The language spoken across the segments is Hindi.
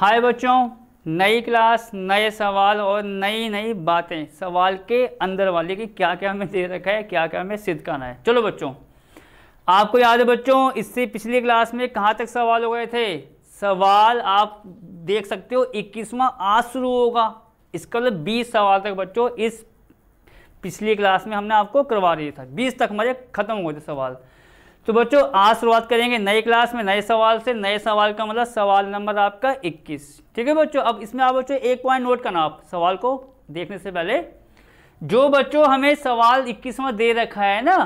हाय बच्चों नई क्लास नए सवाल और नई नई बातें सवाल के अंदर वाले की क्या क्या हमें दे रखा है क्या क्या हमें सिद्ध करना है चलो बच्चों आपको याद है बच्चों इससे पिछली क्लास में कहाँ तक सवाल हो गए थे सवाल आप देख सकते हो इक्कीसवां आज शुरू होगा इसका मतलब बीस सवाल तक बच्चों इस पिछली क्लास में हमने आपको करवा दिया था बीस तक हमारे ख़त्म हो गए थे सवाल तो बच्चों आज शुरुआत करेंगे नई क्लास में नए सवाल से नए सवाल का मतलब सवाल नंबर आपका 21 ठीक है बच्चों अब इसमें आप बच्चों एक पॉइंट नोट करना आप सवाल को देखने से पहले जो बच्चों हमें सवाल इक्कीसवा दे रखा है ना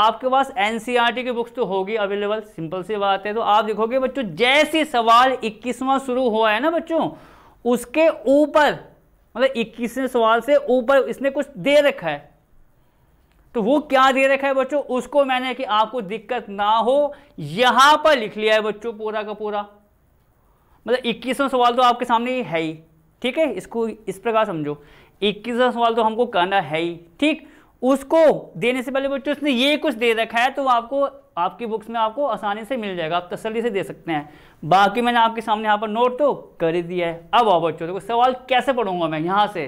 आपके पास एनसीईआरटी e की बुक्स तो होगी अवेलेबल सिंपल सी बात है तो आप देखोगे बच्चों जैसे सवाल इक्कीसवां शुरू हुआ है ना बच्चों उसके ऊपर मतलब इक्कीसवें सवाल से ऊपर इसने कुछ दे रखा है तो वो क्या दे रखा है बच्चों उसको मैंने कि आपको दिक्कत ना हो यहां पर लिख लिया है बच्चों पूरा का पूरा मतलब इक्कीसवा सवाल तो आपके सामने है ही ठीक है इसको इस प्रकार समझो इक्कीसवा सवाल तो हमको करना है ही ठीक उसको देने से पहले बच्चों इसने ये कुछ दे रखा है तो आपको आपकी बुक्स में आपको आसानी से मिल जाएगा आप तसली से दे सकते हैं बाकी मैंने आपके सामने यहाँ पर नोट तो कर ही दिया है अब आओ बच्चों देखो सवाल कैसे पढ़ूंगा मैं यहाँ से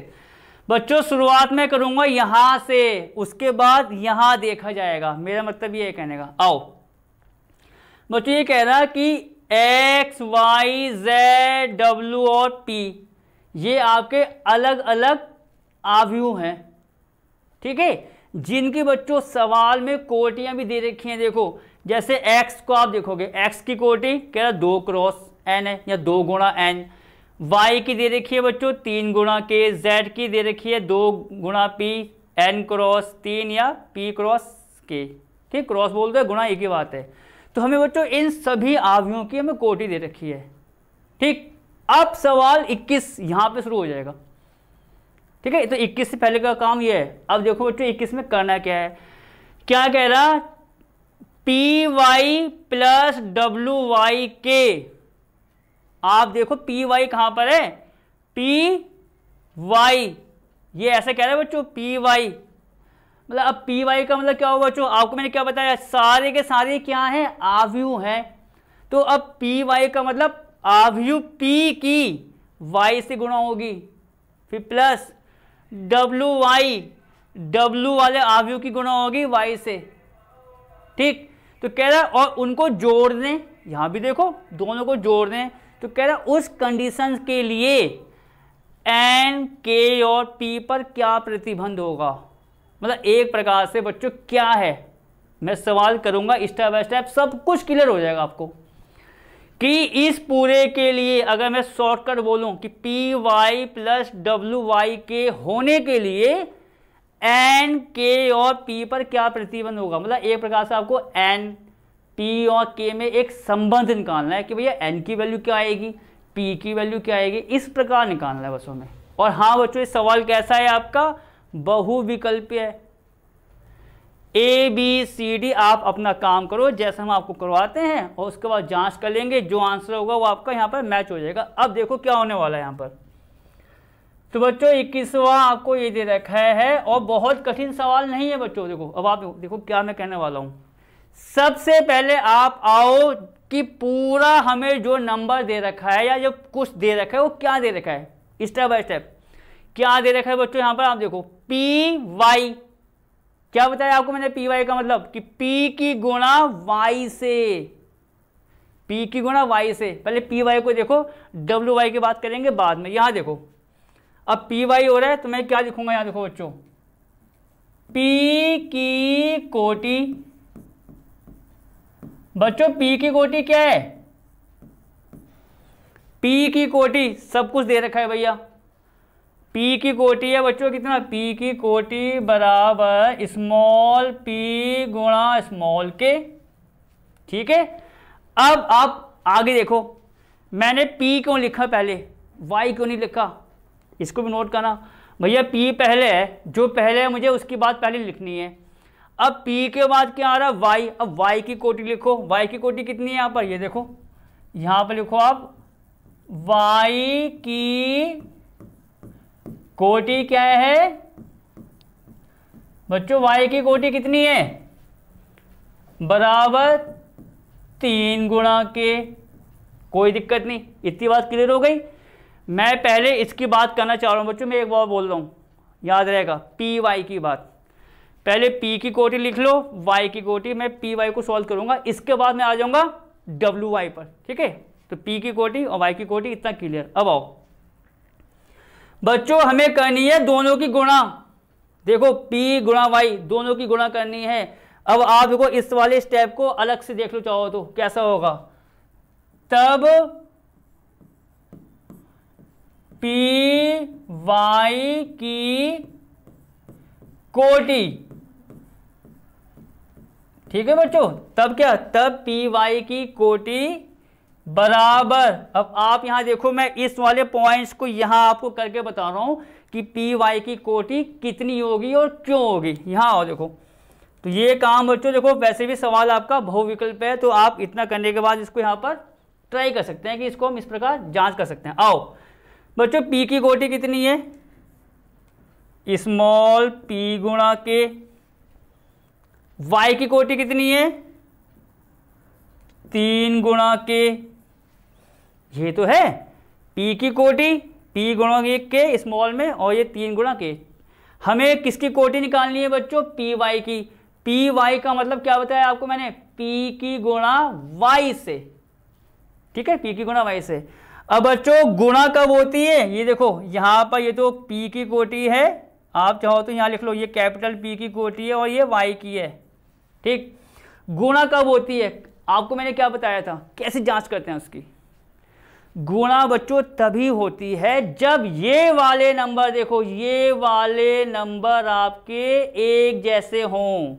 बच्चों शुरुआत में करूंगा यहां से उसके बाद यहां देखा जाएगा मेरा मतलब ये कहने का आओ बच्चों ये कह रहा कि एक्स वाई जेड डब्ल्यू और पी ये आपके अलग अलग आव्यू हैं ठीक है जिनकी बच्चों सवाल में कोटियां भी दे रखी हैं देखो जैसे एक्स को आप देखोगे एक्स की कोटी कह रहा दो क्रॉस एन है या दो गुणा एन वाई की दे रखी है बच्चों तीन गुणा के जेड की दे रखी है दो गुणा पी एन क्रॉस तीन या पी क्रॉस के ठीक क्रॉस बोल दो गुणा एक ही बात है तो हमें बच्चों इन सभी आवयों की हमें कोटि दे रखी है ठीक अब सवाल 21 यहां पे शुरू हो जाएगा ठीक है तो 21 से पहले का काम ये है अब देखो बच्चों 21 में करना क्या है क्या कह रहा P Y plus W Y के आप देखो पी वाई कहां पर है पी वाई ये ऐसे कह रहे हैं बच्चों पी वाई मतलब अब पी वाई का मतलब क्या होगा बच्चों आपको मैंने क्या बताया सारे के सारे क्या हैं आव्यू हैं तो अब पी वाई का मतलब आव्यू पी की वाई से गुणा होगी फिर प्लस डब्लू वाई डब्लू वाले आव्यू की गुणा होगी वाई से ठीक तो कह रहा है और उनको जोड़ दें यहां भी देखो दोनों को जोड़ दें तो कह रहा उस कंडीशन के लिए एन के और पी पर क्या प्रतिबंध होगा मतलब एक प्रकार से बच्चों क्या है मैं सवाल करूंगा स्टेप बाय स्टेप सब कुछ क्लियर हो जाएगा आपको कि इस पूरे के लिए अगर मैं शॉर्टकट बोलूं कि P Y plus W Y के होने के लिए एन के और पी पर क्या प्रतिबंध होगा मतलब एक प्रकार से आपको एन पी और के में एक संबंध निकालना है कि भैया एन की वैल्यू क्या आएगी पी की वैल्यू क्या आएगी इस प्रकार निकालना है बच्चों में और हाँ बच्चों ये सवाल कैसा है आपका बहुविकल्पीय है ए बी सी डी आप अपना काम करो जैसे हम आपको करवाते हैं और उसके बाद जांच कर लेंगे जो आंसर होगा वो आपका यहाँ पर मैच हो जाएगा अब देखो क्या होने वाला है यहाँ पर तो बच्चों इक्कीसवा आपको ये दे रखा है और बहुत कठिन सवाल नहीं है बच्चों देखो अब आप देखो क्या मैं कहने वाला हूँ सबसे पहले आप आओ कि पूरा हमें जो नंबर दे रखा है या जो कुछ दे रखा है वो क्या दे रखा है स्टेप बाय स्टेप क्या दे रखा है बच्चों यहां पर आप देखो पी वाई क्या बताया आपको मैंने पी वाई का मतलब कि पी की गुणा वाई से पी की गुणा वाई से पहले पी वाई को देखो डब्ल्यू वाई की बात करेंगे बाद में यहां देखो अब पी वाई हो रहा है तो मैं क्या लिखूंगा यहां देखो बच्चों पी की कोटी बच्चों पी की कोटि क्या है पी की कोटि सब कुछ दे रखा है भैया पी की कोटि है बच्चों कितना पी की कोटि बराबर स्मॉल पी गुणा स्मॉल के ठीक है अब आप आगे देखो मैंने पी क्यों लिखा पहले वाई क्यों नहीं लिखा इसको भी नोट करना भैया पी पहले है जो पहले है मुझे उसकी बात पहले लिखनी है अब P के बाद क्या आ रहा है Y अब Y की कोटि लिखो Y की कोटि कितनी है यहां पर ये देखो यहां पर लिखो आप Y की कोटि क्या है बच्चों Y की कोटि कितनी है बराबर तीन गुणा के कोई दिक्कत नहीं इतनी बात क्लियर हो गई मैं पहले इसकी बात करना चाह रहा हूं बच्चों मैं एक बार बोल रहा हूं याद रहेगा पी वाई की बात पहले पी की कोटी लिख लो वाई की कोटी मैं पी वाई को सॉल्व करूंगा इसके बाद मैं आ जाऊंगा डब्ल्यू वाई पर ठीक है तो पी की कोटी और वाई की कोटी इतना क्लियर अब आओ बच्चों हमें करनी है दोनों की गुणा देखो पी गुणा वाई दोनों की गुणा करनी है अब आप देखो इस वाले स्टेप को अलग से देख लो चाहो तो कैसा होगा तब पी वाई की कोटी ठीक है बच्चों तब क्या तब पी वाई की कोटि बराबर अब आप यहां देखो मैं इस वाले पॉइंट्स को यहां आपको करके बता रहा हूं कि पी वाई की कोटि कितनी होगी और क्यों होगी यहां आओ देखो तो ये काम बच्चों देखो वैसे भी सवाल आपका बहुविकल्प है तो आप इतना करने के बाद इसको यहां पर ट्राई कर सकते हैं कि इसको हम इस प्रकार जांच कर सकते हैं आओ बच्चों पी की कोटी कितनी है स्मॉल पी गुणा के वाई की कोटि कितनी है तीन गुणा के ये तो है पी की कोटि पी गुणा के स्मॉल में और ये तीन गुणा के हमें किसकी कोटि निकालनी है बच्चों पी वाई की पी वाई का मतलब क्या बताया आपको मैंने पी की गुणा वाई से ठीक है पी की गुणा वाई से अब बच्चों गुणा कब होती है ये देखो यहां पर ये तो पी की कोटि है आप चाहो तो यहां लिख लो ये कैपिटल पी की कोटि है और ये वाई की है ठीक गुणा कब होती है आपको मैंने क्या बताया था कैसे जांच करते हैं उसकी गुणा बच्चों तभी होती है जब ये वाले नंबर देखो ये वाले नंबर आपके एक जैसे हों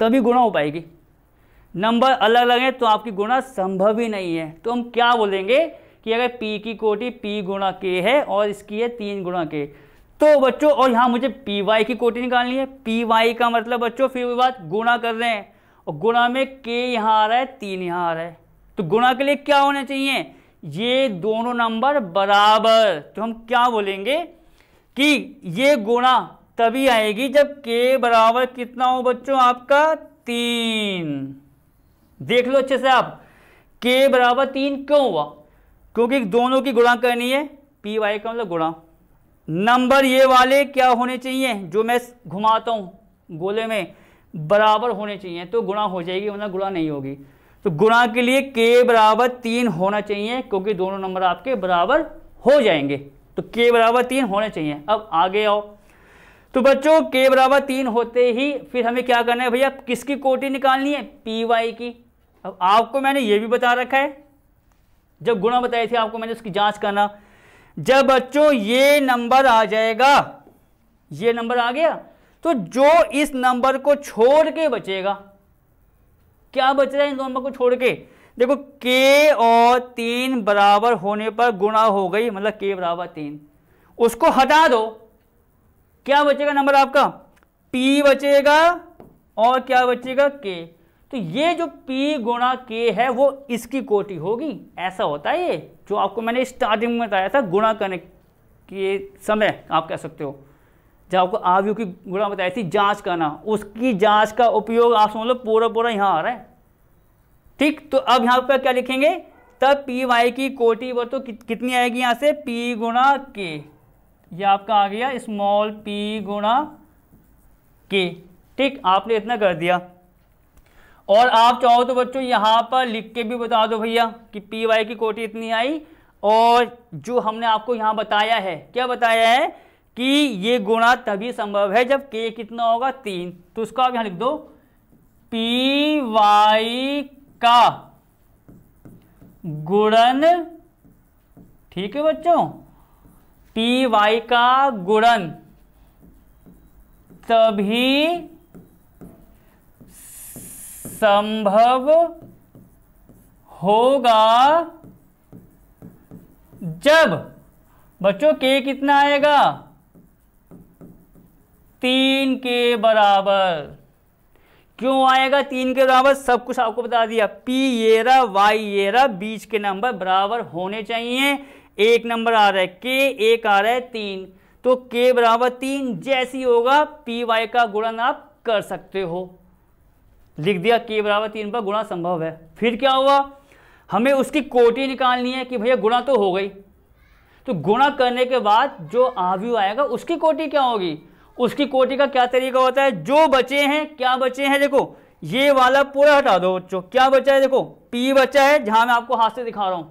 तभी गुणा हो पाएगी नंबर अलग अलग हैं तो आपकी गुणा संभव ही नहीं है तो हम क्या बोलेंगे कि अगर p की कोटि p गुणा के है और इसकी है तीन गुणा के तो बच्चों और यहां मुझे पी वाई की कोटी निकालनी है पी वाई का मतलब बच्चों फिर उसके गुणा कर रहे हैं और गुणा में के यहां आ रहा है तीन यहां आ रहा है तो गुणा के लिए क्या होना चाहिए ये दोनों नंबर बराबर तो हम क्या बोलेंगे कि ये गुणा तभी आएगी जब के बराबर कितना हो बच्चों आपका तीन देख लो अच्छे से आप के बराबर तीन क्यों हुआ क्योंकि दोनों की गुणा करनी है पी वाई का मतलब गुणा नंबर ये वाले क्या होने चाहिए जो मैं घुमाता हूँ गोले में बराबर होने चाहिए तो गुणा हो जाएगी वरना गुणा नहीं होगी तो गुणा के लिए के बराबर तीन होना चाहिए क्योंकि दोनों नंबर आपके बराबर हो जाएंगे तो के बराबर तीन होने चाहिए अब आगे आओ तो बच्चों के बराबर तीन होते ही फिर हमें क्या करना है भैया किसकी कोटी निकालनी है पी वाई की अब आपको मैंने ये भी बता रखा है जब गुणा बताई थी आपको मैंने उसकी जांच करना जब बच्चों ये नंबर आ जाएगा ये नंबर आ गया तो जो इस नंबर को छोड़ के बचेगा क्या बच रहा है इस नंबर को छोड़ के देखो k और तीन बराबर होने पर गुणा हो गई मतलब k बराबर तीन उसको हटा दो क्या बचेगा नंबर आपका p बचेगा और क्या बचेगा k तो ये जो P गुणा के है वो इसकी कोटि होगी ऐसा होता है ये जो आपको मैंने स्टार्टिंग में बताया था गुणा करने के समय आप कह सकते हो जब आपको आवयु की गुणा बताई थी जांच करना उसकी जांच का उपयोग आप समझ लो पूरा पूरा यहाँ आ रहा है ठीक तो अब यहाँ पर क्या लिखेंगे तब पी वाई की कोटि वो तो कि, कितनी आएगी यहाँ से पी गुणा के ये आपका आ गया स्मॉल पी गुणा के ठीक आपने इतना कर दिया और आप चाहो तो बच्चों यहाँ पर लिख के भी बता दो भैया कि पी वाई की कोटी इतनी आई और जो हमने आपको यहाँ बताया है क्या बताया है कि ये गुणा तभी संभव है जब के कितना होगा तीन तो उसका आप यहाँ लिख दो पी वाई का गुणन ठीक है बच्चों पी वाई का गुणन तभी संभव होगा जब बच्चों के कितना आएगा तीन के बराबर क्यों आएगा तीन के बराबर सब कुछ आपको बता दिया पी एरा वाई एरा बीच के नंबर बराबर होने चाहिए एक नंबर आ रहा है के एक आ रहा है तीन तो के बराबर तीन जैसी होगा पी वाई का गुणन आप कर सकते हो लिख दिया के बराबर तीन पर गुणा संभव है फिर क्या हुआ हमें उसकी कोटी निकालनी है कि भैया गुणा तो हो गई तो गुणा करने के बाद जो आव्यू आएगा उसकी कोटी क्या होगी उसकी कोटी का क्या तरीका होता है जो बचे हैं क्या बचे हैं देखो ये वाला पूरा हटा दो बच्चों क्या बचा है देखो पी बचा है जहां मैं आपको हाथ से दिखा रहा हूं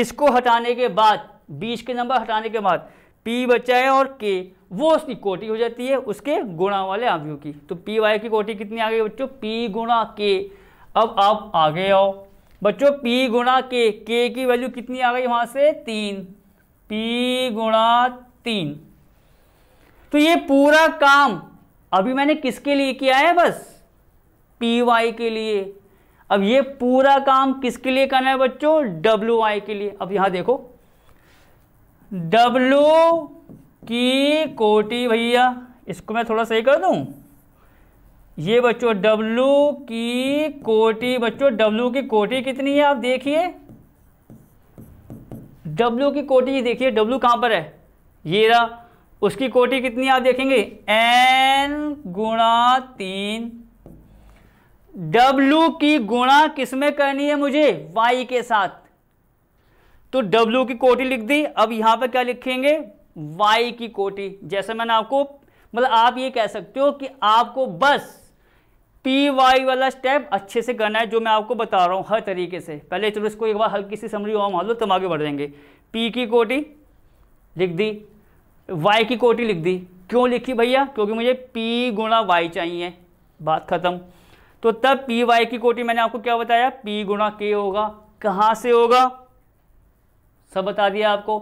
इसको हटाने के बाद बीच के नंबर हटाने के बाद पी बचा है और के वो उसकी कोटि हो जाती है उसके गुणा वाले आवयु की तो पी वाई की कोटि कितनी आ गई बच्चों पी गुणा के अब आप आगे आओ बच्चों पी गुणा के के की वैल्यू कितनी आ गई वहां से तीन पी गुणा तीन तो ये पूरा काम अभी मैंने किसके लिए किया है बस पी वाई के लिए अब ये पूरा काम किसके लिए करना है बच्चों डब्ल्यू वाई के लिए अब यहां देखो डब्लू की कोटी भैया इसको मैं थोड़ा सही कर दूं ये बच्चों डब्लू की कोटी बच्चों W की कोटी कितनी है आप देखिए डब्लू की कोटी देखिए W कहाँ पर है ये रहा उसकी कोटी कितनी आप देखेंगे एन गुणा तीन डब्लू की गुणा किसमें करनी है मुझे वाई के साथ तो W की कोटी लिख दी अब यहाँ पर क्या लिखेंगे Y की कोटी जैसे मैंने आपको मतलब आप ये कह सकते हो कि आपको बस पी वाई वाला स्टेप अच्छे से करना है जो मैं आपको बता रहा हूँ हर तरीके से पहले चलो इसको एक बार हल्की सी समरी और मान लो तुम आगे बढ़ जाएंगे पी की कोटी लिख दी वाई की कोटी लिख दी क्यों लिखी भैया क्योंकि मुझे पी गुणा वाई चाहिए बात ख़त्म तो तब पी वाई की कोटी मैंने आपको क्या बताया पी गुणा के होगा कहाँ से होगा सब बता दिया आपको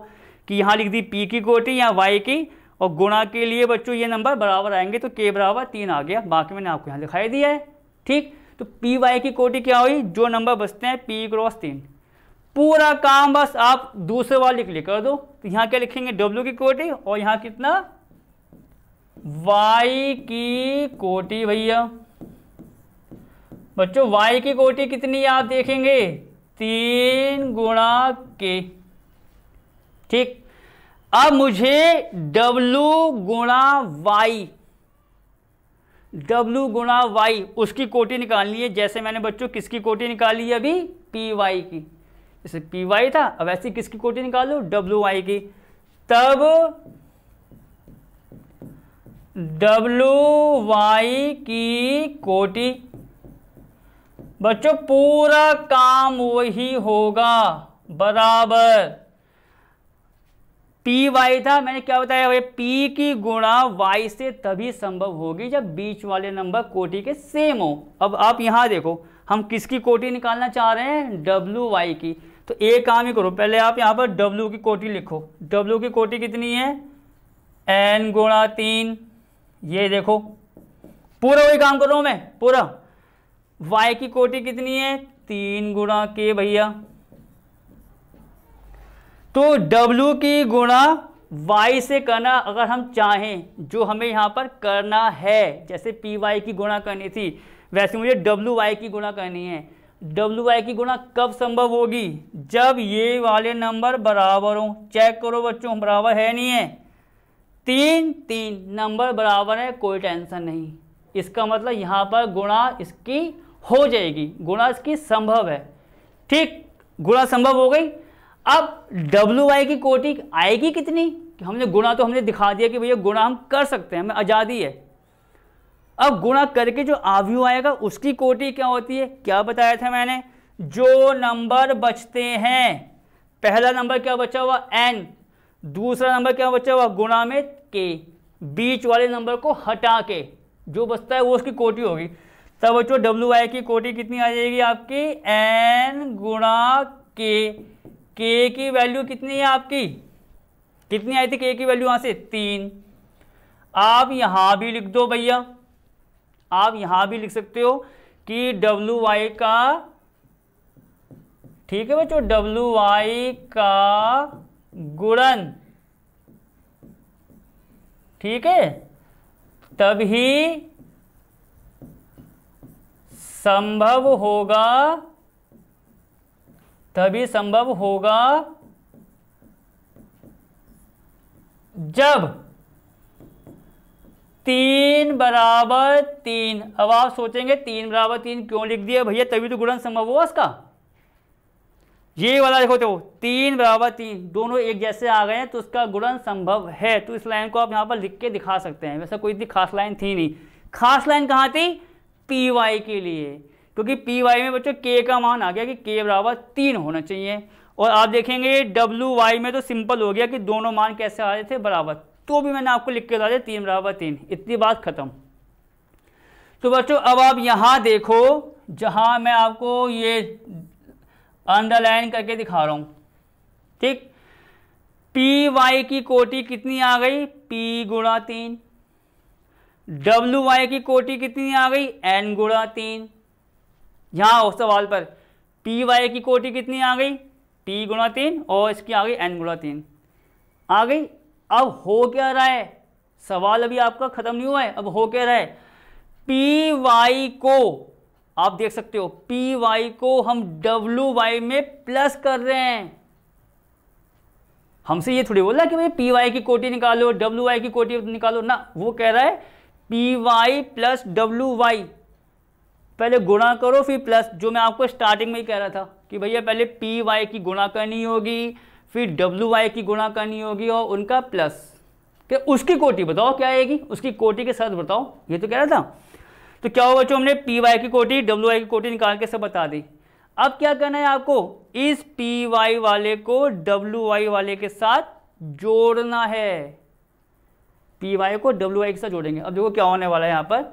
कि यहाँ लिख दी पी की कोटी या वाई की और गुणा के लिए बच्चों ये नंबर बराबर आएंगे तो के बराबर तीन आ गया बाकी मैंने आपको यहाँ दिखाई दिया है ठीक तो पी वाई की कोटि क्या हुई जो नंबर बचते हैं पी क्रॉस तीन पूरा काम बस आप दूसरे वाले के लिए कर दो तो यहाँ क्या लिखेंगे डब्ल्यू की कोटि और यहाँ कितना वाई की कोटी भैया बच्चों वाई की कोटी कितनी आप देखेंगे तीन गुणा के ठीक अब मुझे W गुणा वाई डब्लू गुणा वाई उसकी कोटी निकालनी है जैसे मैंने बच्चों किसकी कोटी निकाली है अभी पी वाई की जैसे पी वाई था अब ऐसी किसकी कोटी निकालो लो डब्लू वाई की तब डब्लू वाई की कोटी बच्चों पूरा काम वही होगा बराबर पी वाई था मैंने क्या बताया भाई पी की गुणा वाई से तभी संभव होगी जब बीच वाले नंबर कोटि के सेम हो अब आप यहाँ देखो हम किसकी कोटि निकालना चाह रहे हैं डब्लू वाई की तो एक काम ही करो पहले आप यहाँ पर डब्लू की कोटि लिखो डब्लू की कोटि कितनी है एन गुणा तीन ये देखो पूरा वही काम कर रहा हूँ मैं पूरा वाई की कोटि कितनी है तीन गुणा के भैया तो W की गुणा y से करना अगर हम चाहें जो हमें यहाँ पर करना है जैसे पी वाई की गुणा करनी थी वैसे मुझे डब्ल्यू वाई की गुणा करनी है डब्ल्यू वाई की गुणा कब संभव होगी जब ये वाले नंबर बराबर हों चेक करो बच्चों बराबर है नहीं है तीन तीन नंबर बराबर है कोई टेंशन नहीं इसका मतलब यहाँ पर गुणा इसकी हो जाएगी गुणा इसकी संभव है ठीक गुणा संभव हो गई अब डब्ल्यू वाई की कोटि आएगी कितनी कि हमने गुणा तो हमने दिखा दिया कि भैया गुणा हम कर सकते हैं हमें आज़ादी है अब गुणा करके जो आव्यू आएगा उसकी कोटि क्या होती है क्या बताया था मैंने जो नंबर बचते हैं पहला नंबर क्या बचा हुआ एन दूसरा नंबर क्या बचा हुआ गुणा में के बीच वाले नंबर को हटा के जो बचता है वो उसकी कोटि होगी तब बच्चों डब्ल्यू आई की कोटि कितनी आ जाएगी आपकी एन गुणा के के की वैल्यू कितनी है आपकी कितनी आई थी के की वैल्यू यहां से तीन आप यहां भी लिख दो भैया आप यहां भी लिख सकते हो कि डब्ल्यू वाई का ठीक है बच्चों डब्ल्यू वाई का गुणन ठीक है तभी संभव होगा तभी संभव होगा जब तीन बराबर तीन अब आप सोचेंगे तीन बराबर तीन क्यों लिख दिया भैया तभी तो गुणन संभव हुआ इसका ये वाला देखो तो तीन बराबर तीन दोनों एक जैसे आ गए हैं तो उसका गुणन संभव है तो इस लाइन को आप यहां पर लिख के दिखा सकते हैं वैसा कोई इतनी खास लाइन थी नहीं खास लाइन कहां थी पी वाई के लिए क्योंकि पी वाई में बच्चों के का मान आ गया कि के बराबर तीन होना चाहिए और आप देखेंगे डब्ल्यू वाई में तो सिंपल हो गया कि दोनों मान कैसे आ रहे थे बराबर तो भी मैंने आपको लिख के बता दिया तीन बराबर तीन इतनी बात खत्म तो बच्चों अब आप यहां देखो जहां मैं आपको ये अंडरलाइन करके दिखा रहा हूं ठीक पी वाई की कोटी कितनी आ गई पी गुणा तीन डब्ल्यू वाई की कोटी कितनी आ गई एन गुणा तीन यहाँ उस सवाल पर पी वाई की कोटि कितनी आ गई पी गुणा तीन और इसकी आ गई एन गुणा तीन आ गई अब हो क्या रहा है सवाल अभी आपका ख़त्म नहीं हुआ है अब हो क्या रहा है पी वाई को आप देख सकते हो पी वाई को हम डब्ल्यू वाई में प्लस कर रहे हैं हमसे ये थोड़ी बोला कि भाई पी वाई की कोटी निकालो डब्ल्यू वाई की कोटी निकालो ना वो कह रहा है P Y plus W Y पहले गुणा करो फिर प्लस जो मैं आपको स्टार्टिंग में ही कह रहा था कि भैया पहले पी वाई की गुणा करनी होगी फिर डब्ल्यू वाई की गुणा करनी होगी और उनका प्लस कि तो उसकी कोटि बताओ क्या आएगी उसकी कोटि के साथ बताओ ये तो कह रहा था तो क्या होगा जो हमने पी वाई की कोटि डब्ल्यू वाई की कोटि निकाल के सब बता दी अब क्या करना है आपको इस पी वाई वाले को डब्ल्यू वाई वाले के साथ जोड़ना है पी वाई को डब्ल्यू वाई के साथ जोड़ेंगे अब देखो क्या होने वाला है यहाँ पर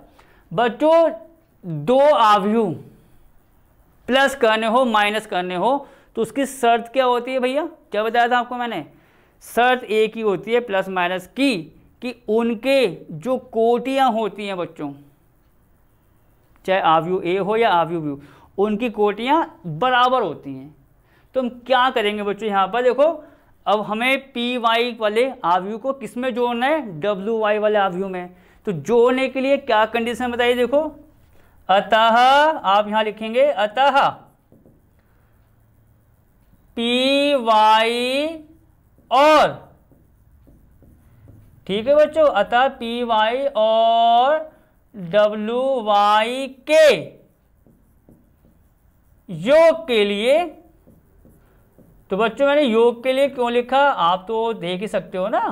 बच्चों दो आव्यूह प्लस करने हो माइनस करने हो तो उसकी शर्त क्या होती है भैया क्या बताया था आपको मैंने शर्त एक ही होती है प्लस माइनस की कि उनके जो कोटियां होती हैं बच्चों चाहे आव्यू ए हो या आव्यू व्यू उनकी कोटियां बराबर होती हैं तो हम क्या करेंगे बच्चों यहां पर देखो अब हमें पी वाई वाले आव्यू को किसमें जोड़ना है डब्ल्यू वाई वाले आव्यू में तो जोड़ने के लिए क्या कंडीशन बताइए देखो अतः आप यहां लिखेंगे अतः पी वाई और ठीक है बच्चों अतः पी वाई और डब्लू वाई के योग के लिए तो बच्चों मैंने योग के लिए क्यों लिखा आप तो देख ही सकते हो ना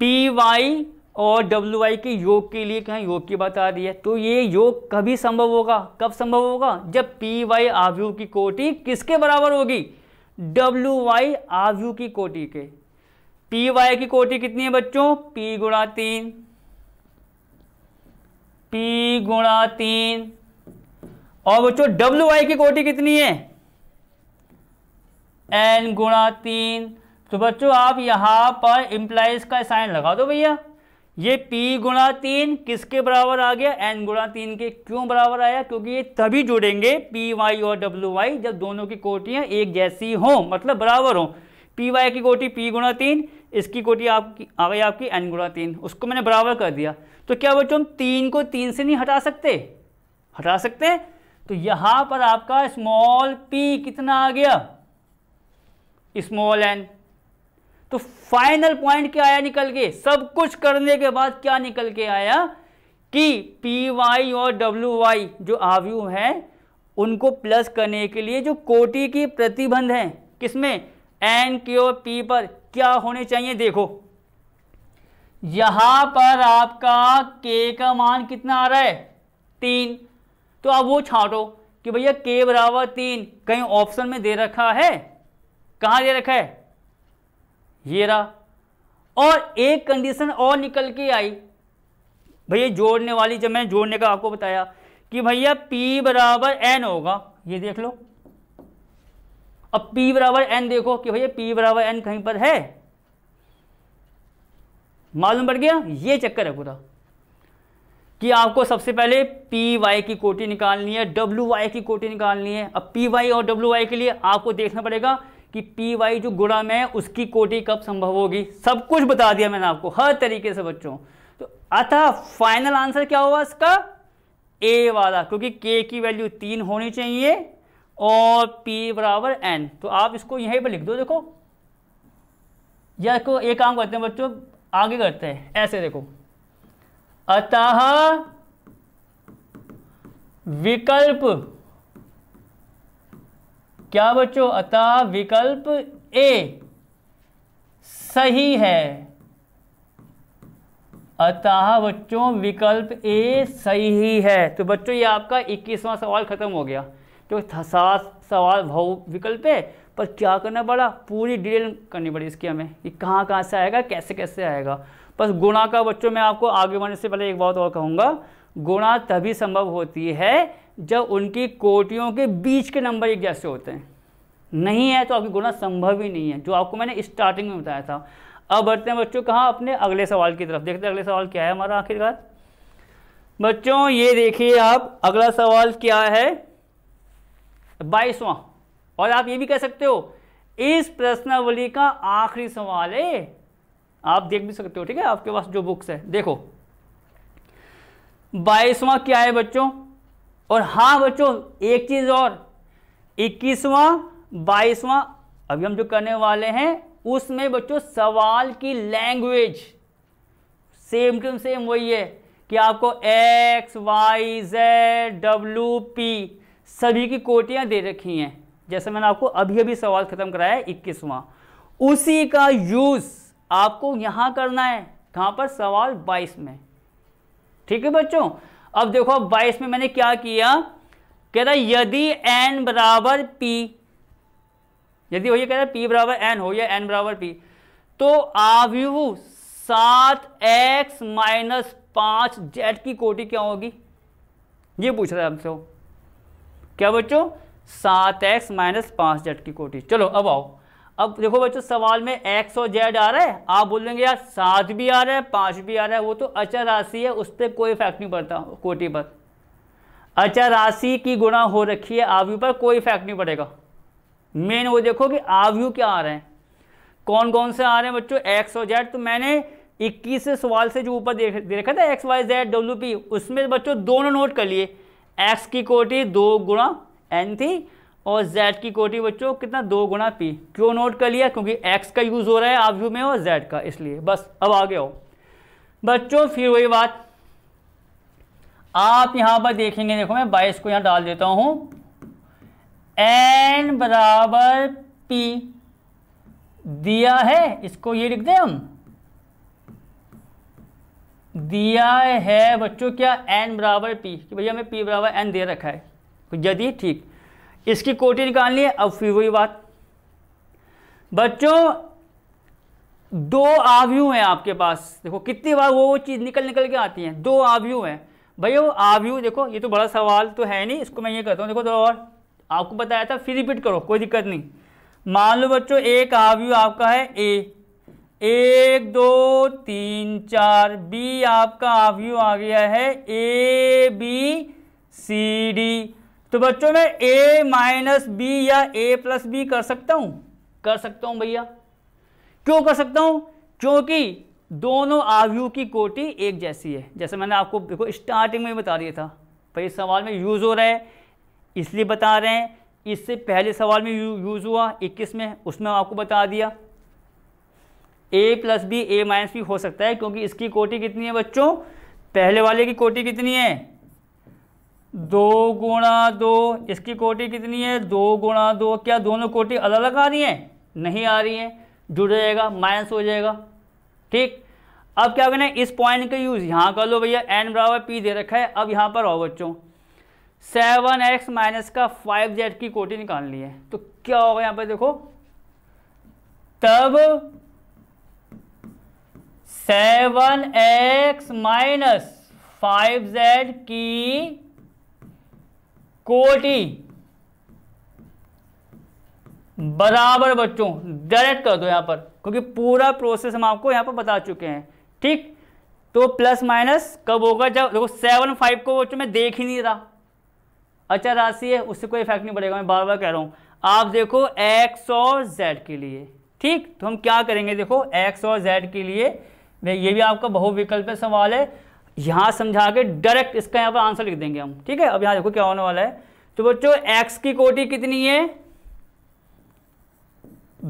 पी वाई और डब्ल्यू आई के योग के लिए कहें योग की बात आ रही है तो ये योग कभी संभव होगा कब संभव होगा जब पी वाई आव्यूह की कोटि किसके बराबर होगी डब्ल्यू वाई आव्यूह की कोटि के पी वाई की कोटि कितनी है बच्चों पी गुणा तीन पी गुणा तीन और बच्चों डब्ल्यू वाई की कोटि कितनी है एन गुणा तीन तो बच्चों आप यहां पर इंप्लाइज का साइन लगा दो भैया ये p गुणा तीन किसके बराबर आ गया n गुणा तीन के क्यों बराबर आया क्योंकि ये तभी जुड़ेंगे पी वाई और डब्ल्यू वाई जब दोनों की कोटियां एक जैसी हों मतलब बराबर हों पी वाई की कोटी p गुणा तीन इसकी कोटी आपकी आ गई आपकी n गुणा तीन उसको मैंने बराबर कर दिया तो क्या बच्चों हम तीन को तीन से नहीं हटा सकते हटा सकते तो यहां पर आपका स्मॉल पी कितना आ गया स्मॉल एन तो फाइनल पॉइंट क्या आया निकल के सब कुछ करने के बाद क्या निकल के आया कि पी वाई और डब्ल्यू वाई जो आवयु है उनको प्लस करने के लिए जो कोटि की प्रतिबंध है किसमें एन के और पी पर क्या होने चाहिए देखो यहां पर आपका के का मान कितना आ रहा है तीन तो आप वो छाटो कि भैया के बराबर तीन कहीं ऑप्शन में दे रखा है कहां दे रखा है ये रहा और एक कंडीशन और निकल के आई भैया जोड़ने वाली जब मैंने जोड़ने का आपको बताया कि भैया P बराबर एन होगा ये देख लो अब P बराबर एन देखो कि भैया P बराबर एन कहीं पर है मालूम पड़ गया ये चक्कर है पूरा कि आपको सबसे पहले पी वाई की कोटी निकालनी है डब्ल्यू वाई की कोटी निकालनी है अब पी वाई और डब्ल्यू वाई के लिए आपको देखना पड़ेगा कि पी वाई जो गुणा में उसकी कोटि कब संभव होगी सब कुछ बता दिया मैंने आपको हर तरीके से बच्चों तो अतः फाइनल आंसर क्या होगा इसका ए वाला क्योंकि के की वैल्यू तीन होनी चाहिए और पी बराबर एन तो आप इसको यहीं पर लिख दो देखो या को तो एक काम करते हैं बच्चों आगे करते हैं ऐसे देखो अतः विकल्प क्या बच्चों अतः विकल्प ए सही है अतः बच्चों विकल्प ए सही है तो बच्चों ये आपका 21वां सवाल खत्म हो गया तो सात सवाल भाव विकल्प है पर क्या करना पड़ा पूरी डिटेल करनी पड़ी इसकी हमें कि कहाँ कहाँ से आएगा कैसे कैसे आएगा बस गुणा का बच्चों मैं आपको आगे बढ़ने से पहले एक बात और कहूँगा गुणा तभी संभव होती है जब उनकी कोटियों के बीच के नंबर एक जैसे होते हैं नहीं है तो आपकी गुना संभव ही नहीं है जो आपको मैंने स्टार्टिंग में बताया था अब बढ़ते हैं बच्चों कहाँ अपने अगले सवाल की तरफ देखते हैं अगले सवाल क्या है हमारा आखिरकार बच्चों ये देखिए आप अगला सवाल क्या है बाईसवां और आप ये भी कह सकते हो इस प्रश्नावली का आखिरी सवाल है आप देख भी सकते हो ठीक है आपके पास जो बुक्स है देखो बाईसवां क्या है बच्चों और हाँ बच्चों एक चीज़ और इक्कीसवां बाईसवा अभी हम जो करने वाले हैं उसमें बच्चों सवाल की लैंग्वेज सेम टू सेम वही है कि आपको X Y Z W P सभी की कोटियां दे रखी हैं जैसे मैंने आपको अभी अभी सवाल ख़त्म कराया है इक्कीसवां उसी का यूज़ आपको यहां करना है कहां पर सवाल बाईस में ठीक है बच्चों अब देखो बाईस में मैंने क्या किया कह रहा यदि एन बराबर पी यदि हो कह रहा पी बराबर एन हो या एन बराबर पी तो आव्यू सात एक्स माइनस पांच जेड की कोटि क्या होगी ये पूछ रहा है हमसे क्या बच्चों सात एक्स माइनस पांच जेड की कोटि चलो अब आओ अब देखो बच्चों सवाल में एक्स और जेड आ रहा है आप बोल देंगे यार सात भी आ रहा है पांच भी आ रहा है वो तो अचर राशि है उस पर कोई इफेक्ट नहीं पड़ता कोटि पर अचर राशि की गुणा हो रखी है आवयु पर कोई इफेक्ट नहीं पड़ेगा मेन वो देखो कि आवयु क्या आ रहे हैं कौन कौन से आ रहे हैं बच्चों एक्स और जेड तो मैंने इक्कीस सवाल से जो ऊपर देख देखा था X Y Z W P उसमें बच्चों दोनों नोट कर लिए एक्स की कोटी दो गुणा एन थी और z की कोटी बच्चों कितना दो गुना पी क्यों नोट कर लिया क्योंकि x का यूज़ हो रहा है आप व्यू में और z का इसलिए बस अब आगे हो बच्चों फिर वही बात आप यहां पर देखेंगे देखो मैं बाईस को यहां डाल देता हूं एन बराबर पी दिया है इसको ये लिख दें हम दिया है बच्चों क्या एन बराबर पी कि भैया हमें पी बराबर एन दे रखा है तो यदि ठीक इसकी कोटी निकालनी है अब फिर वही बात बच्चों दो आवयु हैं आपके पास देखो कितनी बार वो वो चीज़ निकल निकल के आती हैं दो आवयु हैं भैया वो आवयु देखो ये तो बड़ा सवाल तो है नहीं इसको मैं ये कहता हूँ देखो थोड़ा तो और आपको बताया था फिर रिपीट करो कोई दिक्कत नहीं मान लो बच्चों एक आवयु आपका है ए एक दो तीन चार बी आपका आवयु आ गया है ए बी सी डी तो बच्चों में ए माइनस बी या ए प्लस बी कर सकता हूं कर सकता हूं भैया क्यों कर सकता हूं क्योंकि दोनों आव्यू की कोटि एक जैसी है जैसे मैंने आपको देखो स्टार्टिंग में बता दिया था पर इस सवाल में यूज़ हो रहा है इसलिए बता रहे हैं इससे पहले सवाल में यू यूज़ हुआ इक्कीस में उसमें आपको बता दिया A plus B A minus B हो सकता है क्योंकि इसकी कोटि कितनी है बच्चों पहले वाले की कोटि कितनी है दो गुणा दो इसकी कोटि कितनी है दो गुणा दो क्या दोनों कोटि अलग अलग आ रही हैं नहीं आ रही हैं जुड़ जाएगा माइनस हो जाएगा ठीक अब क्या करना है इस पॉइंट का यूज़ यहां कर लो भैया एन बराबर पी दे रखा है अब यहां पर आओ बच्चों सेवन एक्स माइनस का फाइव जेड की कोटि ली है तो क्या होगा यहां पर देखो तब seven X minus five Z की कोटि बराबर बच्चों डायरेक्ट कर दो यहां पर क्योंकि पूरा प्रोसेस हम आपको यहां पर बता चुके हैं ठीक तो प्लस माइनस कब होगा जब देखो सेवन फाइव को बच्चों मैं देख ही नहीं रहा अच्छा राशि है उससे कोई इफेक्ट नहीं पड़ेगा मैं बार बार कह रहा हूं आप देखो एक्स और जेड के लिए ठीक तो हम क्या करेंगे देखो एक्स और जेड के लिए ये भी आपका बहुविकल्प सवाल है यहां समझा के डायरेक्ट इसका यहां पर आंसर लिख देंगे हम ठीक है अब यहां देखो क्या होने वाला है तो बच्चों एक्स की कोटि कितनी है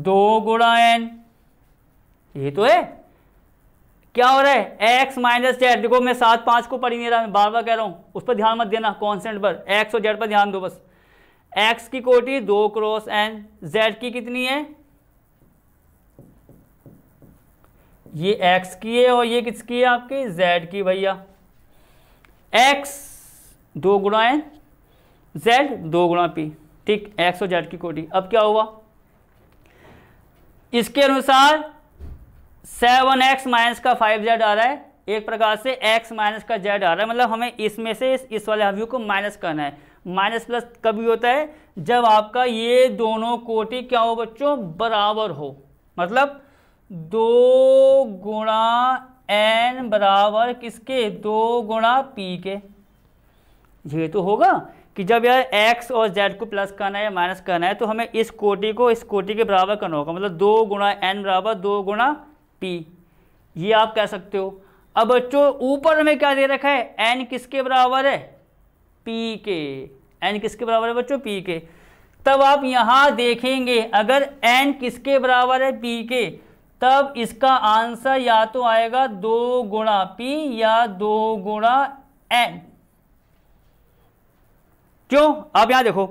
दो गुणा एन ये तो है क्या हो रहा है एक्स माइनस जेड देखो मैं सात पांच को पढ़ी नहीं रहा मैं बार बार कह रहा हूं उस पर ध्यान मत देना कॉन्सेंट पर एक्स और जेड पर ध्यान दो बस एक्स की कोटी दो क्रॉस एन जेड की कितनी है ये एक्स की है और ये किसकी है आपकी जेड की भैया एक्स दो गुणा एन जेड दो गुणा पी ठीक एक्स और जेड की कोटी अब क्या हुआ इसके अनुसार सेवन एक्स माइनस का फाइव जेड आ रहा है एक प्रकार से एक्स माइनस का जेड आ रहा है मतलब हमें इसमें से इस, इस वाले हव्यू को माइनस करना है माइनस प्लस कभी होता है जब आपका ये दोनों कोटि क्या हो बच्चों बराबर हो मतलब दो गुणा एन बराबर किसके दो गुणा पी के तो ये तो होगा कि जब यार एक्स और जेड को प्लस करना है या माइनस करना है तो हमें इस कोटि को इस कोटि के बराबर करना होगा मतलब दो गुणा एन बराबर दो गुणा पी ये आप कह सकते हो अब बच्चों ऊपर हमें क्या दे रखा है एन किसके बराबर है पी के एन किसके बराबर है बच्चों पी के तब आप यहाँ देखेंगे अगर एन किसके बराबर है पी के तब इसका आंसर या तो आएगा दो गुणा पी या दो गुणा एन क्यों अब यहां देखो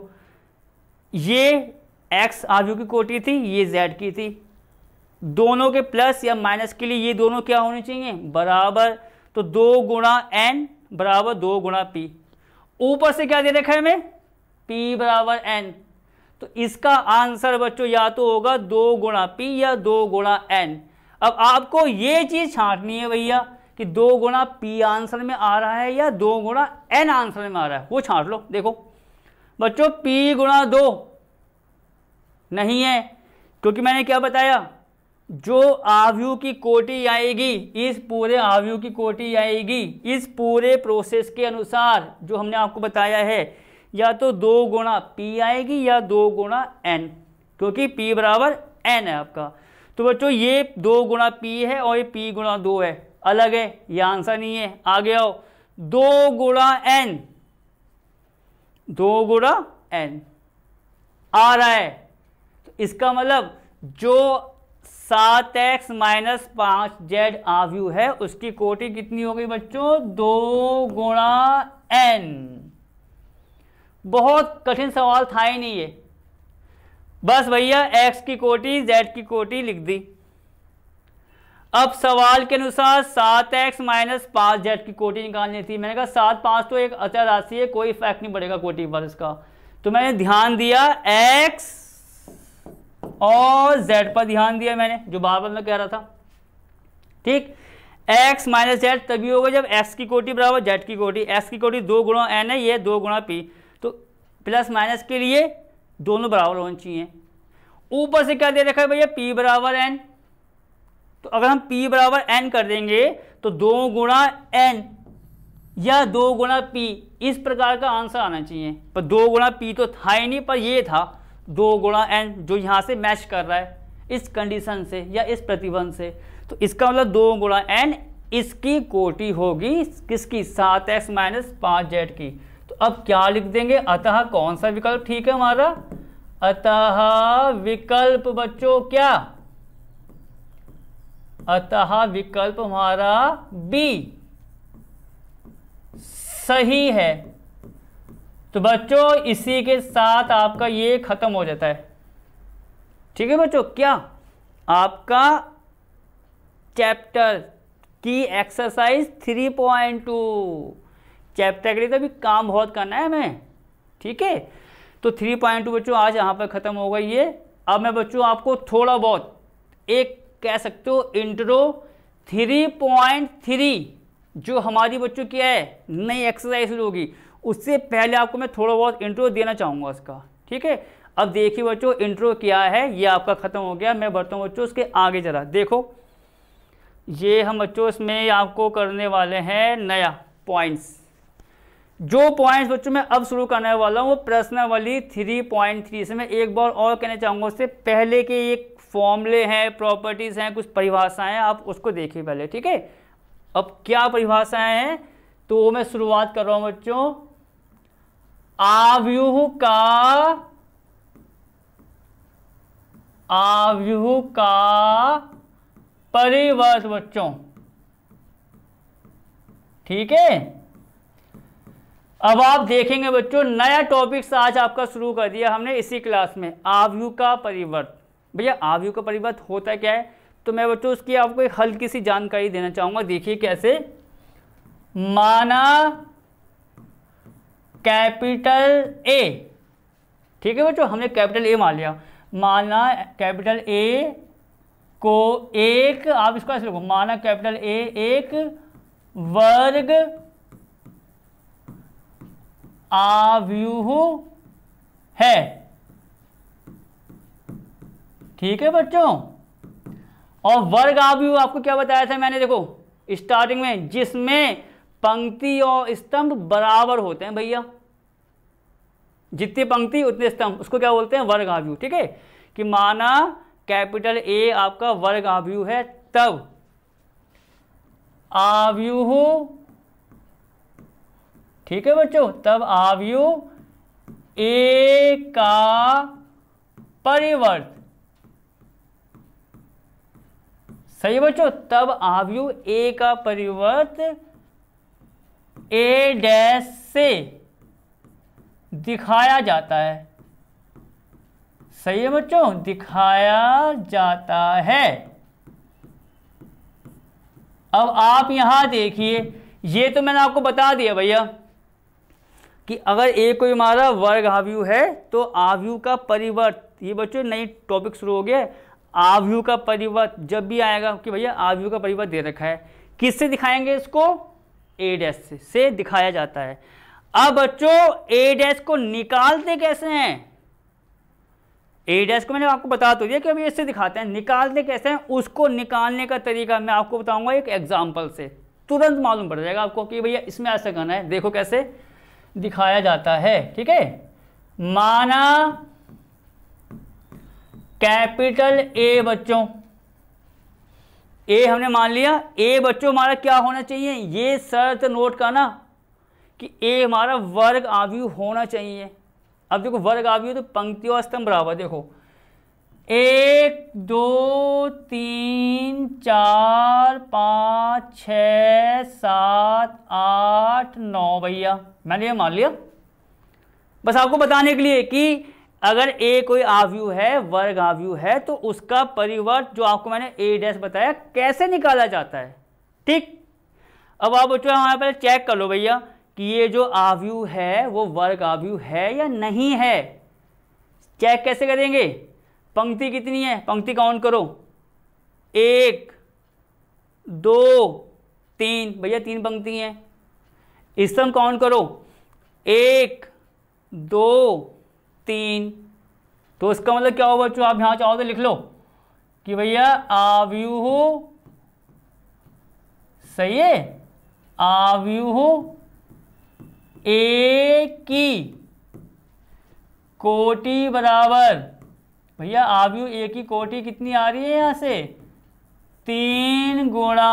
ये एक्स आजू की कोटी थी ये जेड की थी दोनों के प्लस या माइनस के लिए ये दोनों क्या होने चाहिए बराबर तो दो गुणा एन बराबर दो गुणा पी ऊपर से क्या दे रखा है हमें पी बराबर एन तो इसका आंसर बच्चों या तो होगा दो गुणा पी या दो गुणा एन अब आपको ये चीज छांटनी है भैया कि दो गुणा पी आंसर में आ रहा है या दो गुणा एन आंसर में आ रहा है वो छांट लो देखो बच्चों पी गुणा दो नहीं है क्योंकि मैंने क्या बताया जो आवयु की कोटि आएगी इस पूरे आवयु की कोटि आएगी इस पूरे प्रोसेस के अनुसार जो हमने आपको बताया है या तो दो गुणा पी आएगी या दो गुणा एन क्योंकि पी बराबर एन है आपका तो बच्चों ये दो गुणा पी है और ये पी गुणा दो है अलग है ये आंसर नहीं है आगे आओ दो गुणा एन दो गुणा एन आ रहा है तो इसका मतलब जो सात एक्स माइनस पांच जेड आव्यू है उसकी कोटि कितनी हो गई बच्चों दो गुणा एन बहुत कठिन सवाल था ही नहीं ये बस भैया एक्स की कोटी जेड की कोटी लिख दी अब सवाल के अनुसार सात एक्स माइनस पाँच जेड की कोटी निकालनी थी मैंने कहा सात पाँच तो एक अचर राशि है कोई इफेक्ट नहीं पड़ेगा कोटी पर इसका तो मैंने ध्यान दिया एक्स और जेड पर ध्यान दिया मैंने जो बार बार मैं कह रहा था ठीक एक्स माइनस जेड तभी होगा जब एक्स की कोटी बराबर जेड की कोटी एक्स की कोटी दो गुणा एन है ये दो गुणा पी प्लस माइनस के लिए दोनों बराबर होने चाहिए ऊपर से क्या दे रखा है भैया पी बराबर एन तो अगर हम पी बराबर एन कर देंगे तो दो गुणा एन या दो गुणा पी इस प्रकार का आंसर आना चाहिए पर दो गुणा पी तो था ही नहीं पर यह था दो गुणा एन जो यहाँ से मैच कर रहा है इस कंडीशन से या इस प्रतिबंध से तो इसका मतलब दो गुणा एन इसकी कोटि होगी किसकी सात एक्स माइनस पाँच जेड की अब क्या लिख देंगे अतः कौन सा विकल्प ठीक है हमारा अतः विकल्प बच्चों क्या अतः विकल्प हमारा बी सही है तो बच्चों इसी के साथ आपका ये खत्म हो जाता है ठीक है बच्चों क्या आपका चैप्टर की एक्सरसाइज 3.2 चैप्टर के लिए तो अभी काम बहुत करना है हमें ठीक है तो थ्री पॉइंट टू बच्चों आज यहाँ पर ख़त्म हो गई ये अब मैं बच्चों आपको थोड़ा बहुत एक कह सकते हो इंट्रो थ्री पॉइंट थ्री जो हमारी बच्चों की है नई एक्सरसाइज शुरू होगी उससे पहले आपको मैं थोड़ा बहुत इंट्रो देना चाहूँगा उसका ठीक है अब देखिए बच्चों इंट्रो क्या है ये आपका ख़त्म हो गया मैं बढ़ता हूँ बच्चों उसके आगे ज़रा देखो ये हम बच्चों इसमें आपको करने वाले हैं नया पॉइंट्स जो पॉइंट्स बच्चों मैं अब शुरू करने वाला हूँ वो प्रश्नावली थ्री पॉइंट थ्री से मैं एक बार और कहना चाहूँगा उससे पहले के एक फॉर्मूले हैं प्रॉपर्टीज़ हैं कुछ परिभाषाएं हैं आप उसको देखिए पहले ठीक है अब क्या परिभाषाएं हैं तो मैं शुरुआत कर रहा हूँ बच्चों आव्यूह का आव्यूह का परिवर्त बच्चों ठीक है अब आप देखेंगे बच्चों नया टॉपिक्स आज आपका शुरू कर दिया हमने इसी क्लास में आवयु का परिवर्त भैया आवयु का परिवर्त होता क्या है तो मैं बच्चों उसकी आपको एक हल्की सी जानकारी देना चाहूंगा देखिए कैसे माना कैपिटल ए ठीक है बच्चों हमने कैपिटल ए मान लिया माना कैपिटल ए को एक आप इसको ऐसे लिखो माना कैपिटल ए एक वर्ग आव्यूह है ठीक है बच्चों और वर्ग आव्यूह आपको क्या बताया था मैंने देखो स्टार्टिंग में जिसमें पंक्ति और स्तंभ बराबर होते हैं भैया जितनी पंक्ति उतने स्तंभ उसको क्या बोलते हैं वर्ग आव्यूह ठीक है कि माना कैपिटल ए आपका वर्ग आव्यूह है तब आव्यूह ठीक है बच्चों तब आवयु ए का परिवर्त सही बच्चों तब आवयु ए का परिवर्त ए डैश से दिखाया जाता है सही है बच्चों दिखाया जाता है अब आप यहां देखिए ये तो मैंने आपको बता दिया भैया कि अगर ए कोई हमारा वर्ग आव्यू है तो आव्यू का परिवर्त ये बच्चों नई टॉपिक शुरू हो गया आव्यू का परिवर्त जब भी आएगा कि भैया आव्यू का परिवर्त दे रखा है किससे दिखाएंगे इसको ए डैश से, से दिखाया जाता है अब बच्चों ए डैश को निकालते कैसे हैं ए डैश को मैंने आपको बता तो दिया कि अभी इससे दिखाते हैं निकालते कैसे हैं उसको निकालने का तरीका मैं आपको बताऊंगा एक एग्जाम्पल से तुरंत मालूम पड़ जाएगा आपको कि भैया इसमें ऐसा करना है देखो कैसे दिखाया जाता है ठीक है माना कैपिटल ए बच्चों ए हमने मान लिया ए बच्चों हमारा क्या होना चाहिए ये शर्त नोट करना कि ए हमारा वर्ग आवयु होना चाहिए अब देखो वर्ग आवयु तो पंक्ति और स्तंभ बराबर देखो एक दो तीन चार पाँच छ सात आठ नौ भैया मैंने ये मान लिया बस आपको बताने के लिए कि अगर ए कोई आवयू है वर्ग आवयू है तो उसका परिवर्त जो आपको मैंने ए डैस बताया कैसे निकाला जाता है ठीक अब आप बच्चों हमारे पहले चेक कर लो भैया कि ये जो आवयू है वो वर्ग आवयू है या नहीं है चेक कैसे करेंगे पंक्ति कितनी है पंक्ति काउंट करो एक दो तीन भैया तीन पंक्ति हैं स्तंभ काउंट करो एक दो तीन तो इसका मतलब क्या होगा बच्चों आप यहां चाहो तो लिख लो कि भैया आव्यू हो सही है आव्यू हो ए की कोटि बराबर भैया आव्यू ए की कोटी कितनी आ रही है यहां से तीन गुणा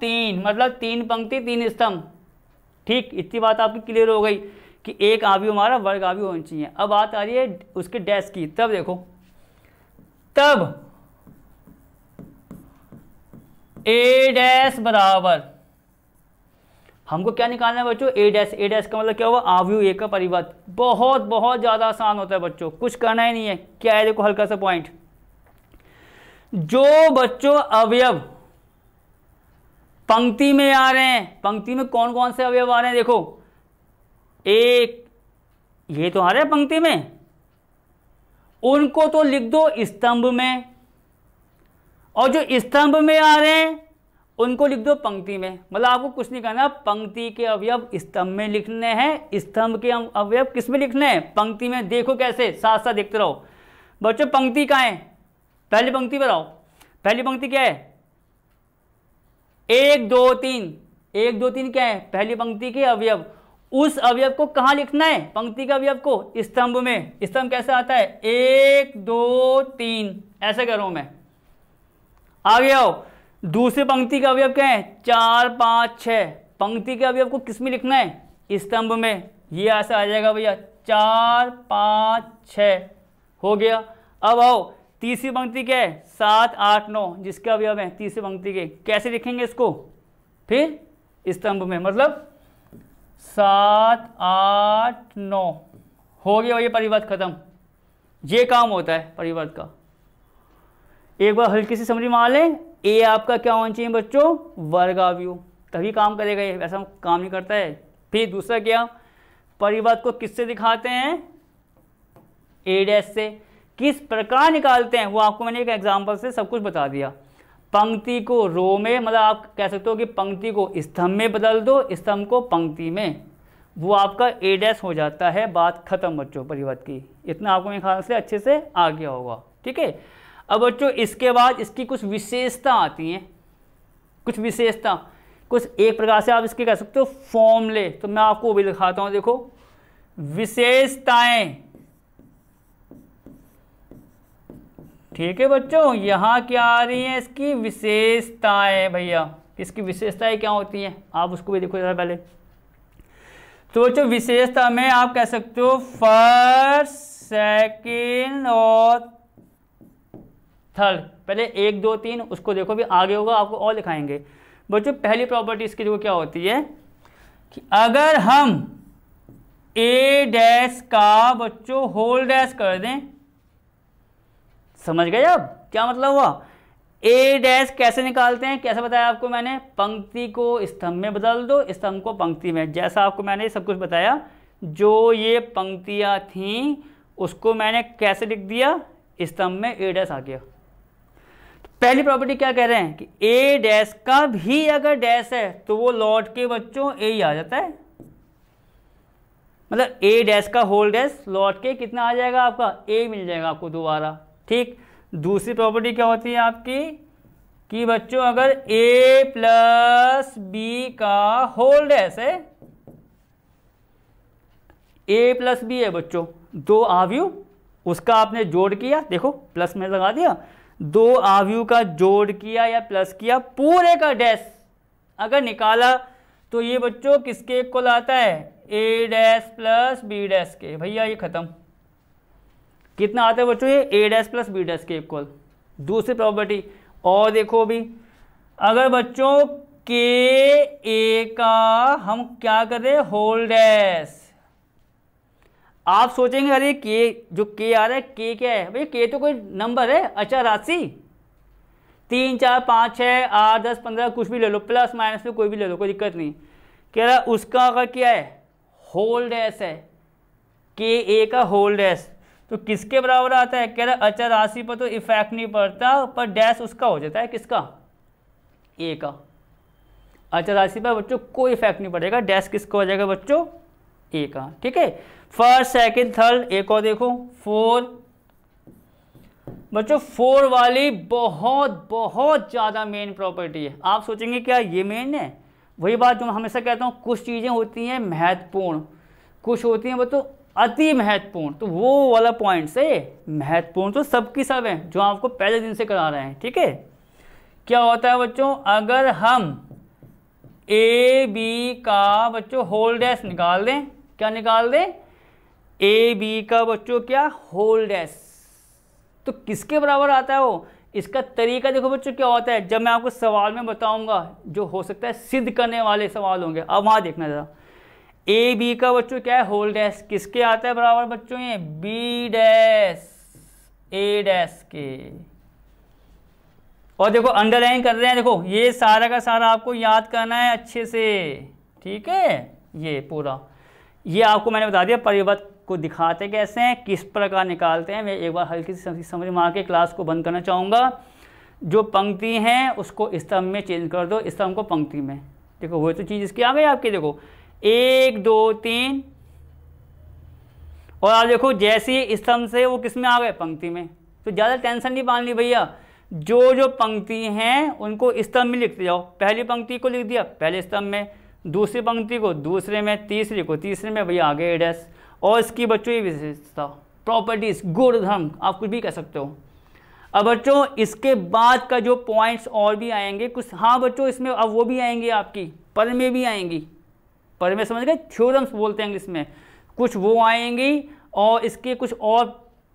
तीन मतलब तीन पंक्ति तीन स्तंभ ठीक इतनी बात आपकी क्लियर हो गई कि एक आवी हमारा वर्ग आवी होनी चाहिए अब बात आ रही है उसके डैश की तब देखो तब ए डैश बराबर हमको क्या निकालना है बच्चों ए डैश ए डैश का मतलब क्या हुआ आवयु ए का परिवर्त बहुत बहुत ज़्यादा आसान होता है बच्चों कुछ करना ही नहीं है क्या है देखो हल्का सा पॉइंट जो बच्चों अवयव पंक्ति में आ रहे हैं पंक्ति में कौन कौन से अवयव आ रहे हैं देखो एक ये तो आ रहे हैं पंक्ति में उनको तो लिख दो स्तंभ में और जो स्तंभ में आ रहे हैं उनको लिख दो पंक्ति में मतलब आपको कुछ नहीं करना पंक्ति के अवयव स्तंभ में लिखने हैं स्तंभ के अवयव किस में लिखने हैं पंक्ति में देखो कैसे साथ साथ देखते रहो बच्चों पंक्ति का है पहली पंक्ति पर आओ पहली पंक्ति क्या है एक दो तीन एक दो तीन क्या है पहली पंक्ति के अवयव उस अवयव को कहां लिखना है पंक्ति के अवयव को स्तंभ में स्तंभ कैसे आता है एक दो तीन ऐसे करूँ मैं आगे आओ दूसरी पंक्ति के अवयव क्या है चार पांच छ पंक्ति के अवयव को किसमें लिखना है स्तंभ में ये ऐसा आ जाएगा भैया चार पाँच छ हो गया अब आओ तीसरी पंक्ति क्या है सात आठ नौ जिसके अवयव है तीसरी पंक्ति के कैसे लिखेंगे इसको फिर स्तंभ में मतलब सात आठ नौ हो गया ये परिवर्त खत्म ये काम होता है परिवर्त का एक बार हल्की सी समझ में आ लें ए आपका क्या होना चाहिए बच्चों वर्गाव्यू तभी काम करेगा ये वैसा काम नहीं करता है फिर दूसरा क्या परिवर्त को किससे दिखाते हैं ए डैश से किस प्रकार निकालते हैं वो आपको मैंने एक एग्जाम्पल से सब कुछ बता दिया पंक्ति को रो में मतलब आप कह सकते हो कि पंक्ति को स्तंभ में बदल दो स्तंभ को पंक्ति में वो आपका ए डैश हो जाता है बात खत्म बच्चों परिवर्त की इतना आपको मेरे ख्याल से अच्छे से आ गया होगा ठीक है अब बच्चों इसके बाद इसकी कुछ विशेषता आती हैं कुछ विशेषता कुछ एक प्रकार से आप इसके कह सकते हो फॉर्मले तो मैं आपको वो भी दिखाता हूँ देखो विशेषताएं ठीक है बच्चों यहाँ क्या आ रही है इसकी विशेषताएं भैया इसकी विशेषताएं क्या होती हैं आप उसको भी देखो जरा पहले तो बच्चों विशेषता में आप कह सकते हो फर्स्ट सेकेंड और थर्ड पहले एक दो तीन उसको देखो भी आगे होगा आपको और दिखाएंगे बच्चों पहली प्रॉपर्टी इसकी जो क्या होती है कि अगर हम ए डैश का बच्चों होल डैश कर दें समझ गए अब क्या मतलब हुआ ए डैश कैसे निकालते हैं कैसे बताया आपको मैंने पंक्ति को स्तंभ में बदल दो स्तंभ को पंक्ति में जैसा आपको मैंने सब कुछ बताया जो ये पंक्तियाँ थीं उसको मैंने कैसे लिख दिया स्तंभ में ए डैश आ गया तो पहली प्रॉपर्टी क्या कह रहे हैं कि ए डैश का भी अगर डैश है तो वो लॉट के बच्चों ए ही आ जाता है मतलब ए डैश का होल डैश लॉट के कितना आ जाएगा आपका ए मिल जाएगा आपको दोबारा ठीक दूसरी प्रॉपर्टी क्या होती है आपकी कि बच्चों अगर a प्लस बी का होल डैश है a प्लस बी है बच्चों दो आवयु उसका आपने जोड़ किया देखो प्लस में लगा दिया दो आवयु का जोड़ किया या प्लस किया पूरे का डैश अगर निकाला तो ये बच्चों किसके इक्वल आता है A dash plus B dash के भैया ये ख़त्म कितना आता है बच्चों ये A dash plus B dash के इक्वल दूसरी प्रॉपर्टी और देखो अभी अगर बच्चों के ए का हम क्या कर रहे हैं होल डैस आप सोचेंगे अरे के जो के आ रहा है के क्या है भाई के तो कोई नंबर है अच्छा राशि तीन चार पाँच छः आठ दस पंद्रह कुछ भी ले लो प्लस माइनस में कोई भी ले लो कोई दिक्कत नहीं कह रहा उसका अगर क्या है होल डैस है के ए का होल डैश तो किसके बराबर आता है कह रहा अचर राशि पर तो इफेक्ट नहीं पड़ता पर डैश उसका हो जाता है किसका ए का अचर राशि पर बच्चों कोई इफेक्ट नहीं पड़ेगा डैश किसका हो जाएगा बच्चों ए का ठीक है फर्स्ट सेकंड थर्ड एक और देखो फोर बच्चों फोर वाली बहुत बहुत ज़्यादा मेन प्रॉपर्टी है आप सोचेंगे क्या ये मेन है वही बात जो मैं हमेशा कहता हूँ कुछ चीज़ें होती हैं महत्वपूर्ण कुछ होती हैं बच्चों अति महत्वपूर्ण तो वो वाला पॉइंट से महत्वपूर्ण तो सबकी सब है जो आपको पहले दिन से करा रहे हैं ठीक है क्या होता है बच्चों अगर हम ए बी का बच्चों होल डैश निकाल दें क्या निकाल दें ए बी का बच्चों क्या होल डैश तो किसके बराबर आता है वो इसका तरीका देखो बच्चों क्या होता है जब मैं आपको सवाल में बताऊंगा जो हो सकता है सिद्ध करने वाले सवाल होंगे अब वहां देखना ज़रा ए बी का बच्चों क्या है होल डैश किसके आता है बराबर बच्चों ये बी डैश ए डैश के और देखो अंडरलाइन कर रहे हैं देखो ये सारा का सारा आपको याद करना है अच्छे से ठीक है ये पूरा ये आपको मैंने बता दिया परिवर्त को दिखाते कैसे हैं किस प्रकार निकालते हैं मैं एक बार हल्की सी समझ में आके क्लास को बंद करना चाहूँगा जो पंक्ति हैं उसको स्तंभ में चेंज कर दो स्तंभ को पंक्ति में देखो वही तो चीज़ इसकी आ गई आपकी देखो एक दो तीन और आप देखो जैसे ही स्तंभ से वो किस में आ गए पंक्ति में तो ज़्यादा टेंशन नहीं पालनी भैया जो जो पंक्ति हैं उनको स्तंभ में लिखते जाओ पहली पंक्ति को लिख दिया पहले स्तंभ में दूसरी पंक्ति को दूसरे में तीसरी को तीसरे में भैया आगे एड्रेस और इसकी बच्चों की विशेषता प्रॉपर्टीज गुड़ धर्म आप कुछ भी कह सकते हो अब बच्चों इसके बाद का जो पॉइंट्स और भी आएंगे कुछ हाँ बच्चों इसमें अब वो भी आएंगे आपकी पर में भी आएंगी पर में समझ गए थ्योरम्स बोलते हैं इंग्लिश में कुछ वो आएंगी और इसके कुछ और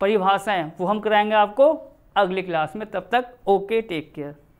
परिभाषाएं वो हम कराएंगे आपको अगली क्लास में तब तक ओके टेक केयर